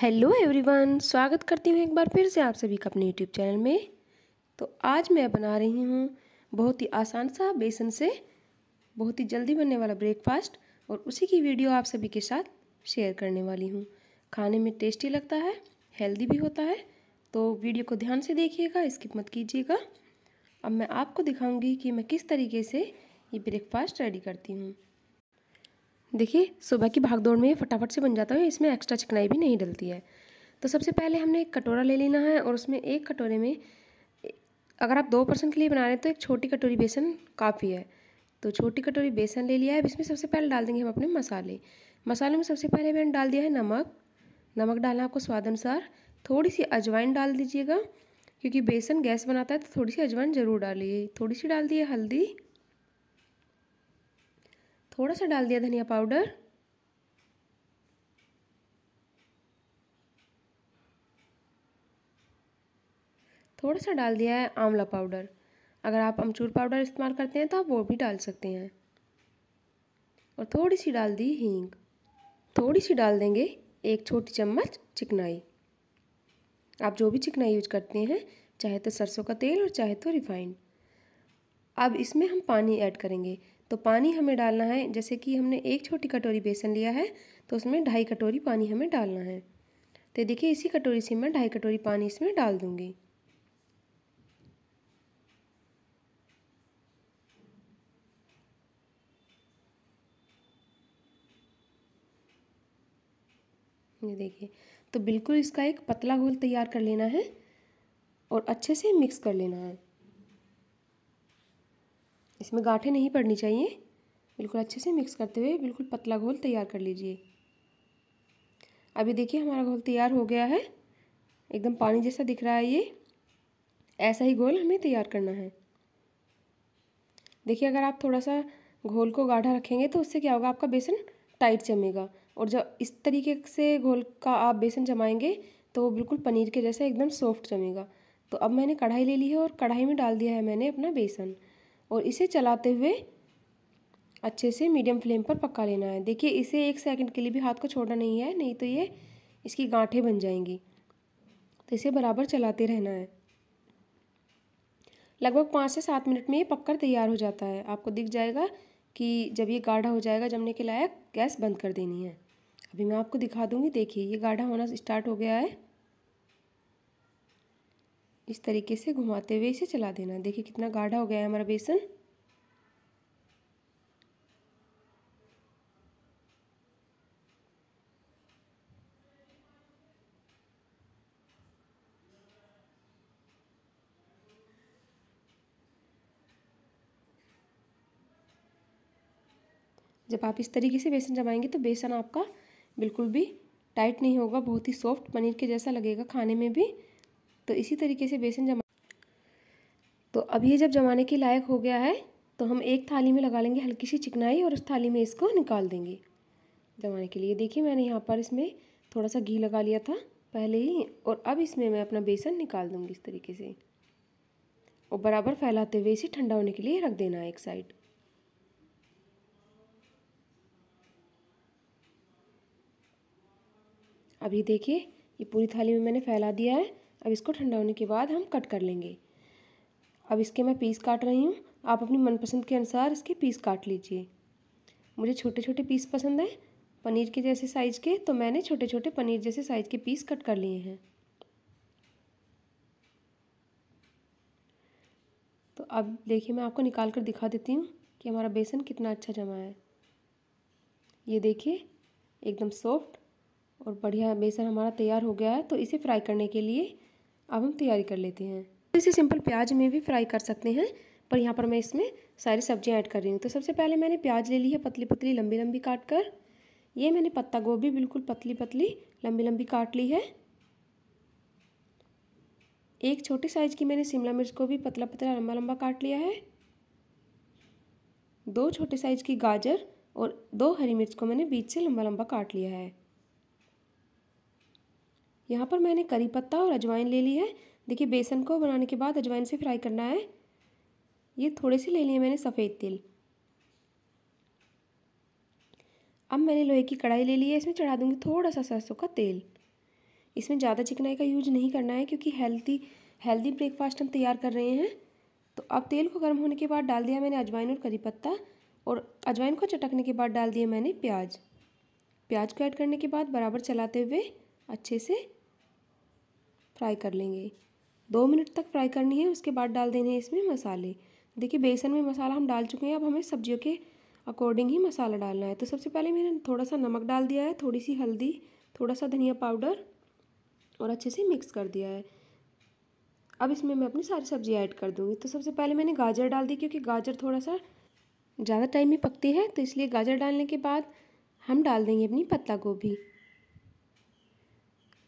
hello everyone स्वागत करती हूँ एक बार फिर से आप सभी का अपने यूट्यूब चैनल में तो आज मैं बना रही हूँ बहुत ही आसान सा बेसन से बहुत ही जल्दी बनने वाला ब्रेकफास्ट और उसी की वीडियो आप सभी के साथ शेयर करने वाली हूँ खाने में टेस्टी लगता है हेल्दी भी होता है तो वीडियो को ध्यान से देखिएगा स्किप मत कीजिएगा अब मैं आपको दिखाऊँगी कि मैं किस तरीके से ये ब्रेकफास्ट रेडी करती हूँ देखिए सुबह की भाग दौड़ में ये फटाफट से बन जाता है इसमें एक्स्ट्रा चिकनाई भी नहीं डलती है तो सबसे पहले हमने एक कटोरा ले लेना है और उसमें एक कटोरे में अगर आप दो पर्सन के लिए बना रहे हैं तो एक छोटी कटोरी बेसन काफ़ी है तो छोटी कटोरी बेसन ले लिया है अब इसमें सबसे पहले डाल देंगे हम अपने मसाले मसाले में सबसे पहले मैंने डाल दिया है नमक नमक डालना आपको स्वाद अनुसार थोड़ी सी अजवाइन डाल दीजिएगा क्योंकि बेसन गैस बनाता है तो थोड़ी सी अजवाइन ज़रूर डालिए थोड़ी सी डाल दी है हल्दी थोड़ा सा डाल दिया धनिया पाउडर थोड़ा सा डाल दिया है आंवला पाउडर अगर आप अमचूर पाउडर इस्तेमाल करते हैं तो आप वो भी डाल सकते हैं और थोड़ी सी डाल दी हींग थोड़ी सी डाल देंगे एक छोटी चम्मच चिकनाई आप जो भी चिकनाई यूज करते हैं चाहे तो सरसों का तेल और चाहे तो रिफाइंड अब इसमें हम पानी ऐड करेंगे तो पानी हमें डालना है जैसे कि हमने एक छोटी कटोरी बेसन लिया है तो उसमें ढाई कटोरी पानी हमें डालना है तो देखिए इसी कटोरी से मैं ढाई कटोरी पानी इसमें डाल दूँगी देखिए तो बिल्कुल इसका एक पतला घोल तैयार कर लेना है और अच्छे से मिक्स कर लेना है इसमें गाँठें नहीं पड़नी चाहिए बिल्कुल अच्छे से मिक्स करते हुए बिल्कुल पतला घोल तैयार कर लीजिए अभी देखिए हमारा घोल तैयार हो गया है एकदम पानी जैसा दिख रहा है ये ऐसा ही घोल हमें तैयार करना है देखिए अगर आप थोड़ा सा घोल को गाढ़ा रखेंगे तो उससे क्या होगा आपका बेसन टाइट जमेगा और जब इस तरीके से घोल का आप बेसन जमाएंगे तो वो बिल्कुल पनीर के जैसा एकदम सॉफ्ट जमेगा तो अब मैंने कढ़ाई ले ली है और कढ़ाई में डाल दिया है मैंने अपना बेसन और इसे चलाते हुए अच्छे से मीडियम फ्लेम पर पका लेना है देखिए इसे एक सेकंड के लिए भी हाथ को छोड़ना नहीं है नहीं तो ये इसकी गांठें बन जाएंगी तो इसे बराबर चलाते रहना है लगभग पाँच से सात मिनट में ये पककर तैयार हो जाता है आपको दिख जाएगा कि जब ये गाढ़ा हो जाएगा जमने के लायक गैस बंद कर देनी है अभी मैं आपको दिखा दूँगी देखिए ये गाढ़ा होना स्टार्ट हो गया है इस तरीके से घुमाते हुए इसे चला देना देखिए कितना गाढ़ा हो गया है हमारा बेसन जब आप इस तरीके से बेसन जमाएंगे तो बेसन आपका बिल्कुल भी टाइट नहीं होगा बहुत ही सॉफ्ट पनीर के जैसा लगेगा खाने में भी तो इसी तरीके से बेसन जमा तो अब ये जब जमाने के लायक हो गया है तो हम एक थाली में लगा लेंगे हल्की सी चिकनाई और उस थाली में इसको निकाल देंगे जमाने के लिए देखिए मैंने यहाँ पर इसमें थोड़ा सा घी लगा लिया था पहले ही और अब इसमें मैं अपना बेसन निकाल दूँगी इस तरीके से और बराबर फैलाते हुए इसे ठंडा होने के लिए रख देना है एक साइड अभी देखिए ये पूरी थाली में मैंने फैला दिया है अब इसको ठंडा होने के बाद हम कट कर लेंगे अब इसके मैं पीस काट रही हूँ आप अपनी मनपसंद के अनुसार इसके पीस काट लीजिए मुझे छोटे छोटे पीस पसंद हैं पनीर के जैसे साइज़ के तो मैंने छोटे छोटे पनीर जैसे साइज़ के पीस कट कर लिए हैं तो अब देखिए मैं आपको निकाल कर दिखा देती हूँ कि हमारा बेसन कितना अच्छा जमा है ये देखिए एकदम सॉफ्ट और बढ़िया बेसन हमारा तैयार हो गया है तो इसे फ्राई करने के लिए अब हम तैयारी कर लेते हैं तो इसे सिंपल प्याज में भी फ्राई कर सकते हैं पर यहाँ पर मैं इसमें सारी सब्जियाँ ऐड कर रही हूँ तो सबसे पहले मैंने प्याज ले ली है पतली पतली लंबी लंबी काट कर ये मैंने पत्ता गोभी बिल्कुल पतली पतली लंबी लंबी काट ली है एक छोटे साइज की मैंने शिमला मिर्च को भी पतला पतला लंबा लंबा काट लिया है दो छोटे साइज की गाजर और दो हरी मिर्च को मैंने बीच से लंबा लंबा काट लिया है यहाँ पर मैंने करी पत्ता और अजवाइन ले ली है देखिए बेसन को बनाने के बाद अजवाइन से फ्राई करना है ये थोड़े से ले लिए मैंने सफ़ेद तिल अब मैंने लोहे की कढ़ाई ले ली है इसमें चढ़ा दूँगी थोड़ा सा सरसों का तेल इसमें ज़्यादा चिकनाई का यूज नहीं करना है क्योंकि हेल्थी हेल्दी ब्रेकफास्ट हम तैयार कर रहे हैं तो अब तेल को गर्म होने के बाद डाल दिया मैंने अजवाइन और करी पत्ता और अजवाइन को चटकने के बाद डाल दिया मैंने प्याज प्याज को ऐड करने के बाद बराबर चलाते हुए अच्छे से फ्राई कर लेंगे दो मिनट तक फ्राई करनी है उसके बाद डाल देने हैं इसमें मसाले देखिए बेसन में मसाला हम डाल चुके हैं अब हमें सब्जियों के अकॉर्डिंग ही मसाला डालना है तो सबसे पहले मैंने थोड़ा सा नमक डाल दिया है थोड़ी सी हल्दी थोड़ा सा धनिया पाउडर और अच्छे से मिक्स कर दिया है अब इसमें मैं अपनी सारी सब्ज़ी ऐड कर दूँगी तो सबसे पहले मैंने गाजर डाल दी क्योंकि गाजर थोड़ा सा ज़्यादा टाइम में पकती है तो इसलिए गाजर डालने के बाद हम डाल देंगे अपनी पत्ता गोभी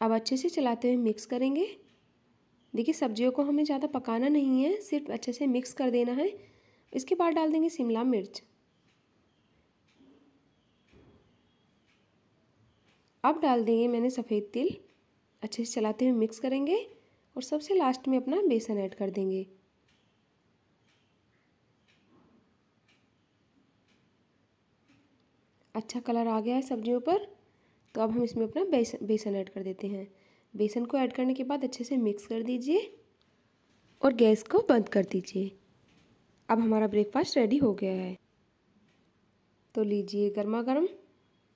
अब अच्छे से चलाते हुए मिक्स करेंगे देखिए सब्जियों को हमें ज़्यादा पकाना नहीं है सिर्फ अच्छे से मिक्स कर देना है इसके बाद डाल देंगे शिमला मिर्च अब डाल देंगे मैंने सफ़ेद तिल अच्छे से चलाते हुए मिक्स करेंगे और सबसे लास्ट में अपना बेसन ऐड कर देंगे अच्छा कलर आ गया है सब्जियों पर तो अब हम इसमें अपना बेसन बेसन ऐड कर देते हैं बेसन को ऐड करने के बाद अच्छे से मिक्स कर दीजिए और गैस को बंद कर दीजिए अब हमारा ब्रेकफास्ट रेडी हो गया है तो लीजिए गर्मा गर्म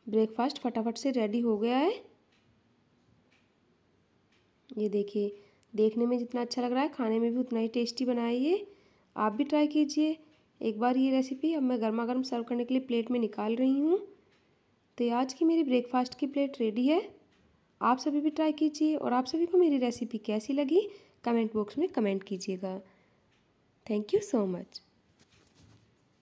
ब्रेकफास्ट फटाफट से रेडी हो गया है ये देखिए देखने में जितना अच्छा लग रहा है खाने में भी उतना ही टेस्टी बना है ये आप भी ट्राई कीजिए एक बार ये रेसिपी अब मैं गर्मा गर्म सर्व करने के लिए प्लेट में निकाल रही हूँ तो आज की मेरी ब्रेकफास्ट की प्लेट रेडी है आप सभी भी ट्राई कीजिए और आप सभी को मेरी रेसिपी कैसी लगी कमेंट बॉक्स में कमेंट कीजिएगा थैंक यू सो मच